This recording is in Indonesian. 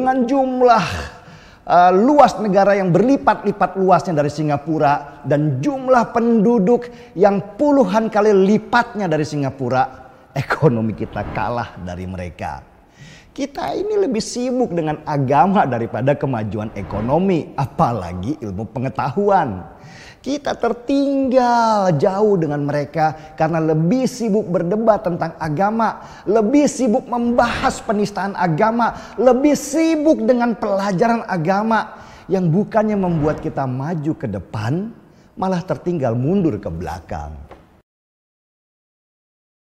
dengan jumlah uh, luas negara yang berlipat-lipat luasnya dari Singapura dan jumlah penduduk yang puluhan kali lipatnya dari Singapura, ekonomi kita kalah dari mereka. Kita ini lebih sibuk dengan agama daripada kemajuan ekonomi, apalagi ilmu pengetahuan. Kita tertinggal jauh dengan mereka karena lebih sibuk berdebat tentang agama, lebih sibuk membahas penistaan agama, lebih sibuk dengan pelajaran agama yang bukannya membuat kita maju ke depan, malah tertinggal mundur ke belakang.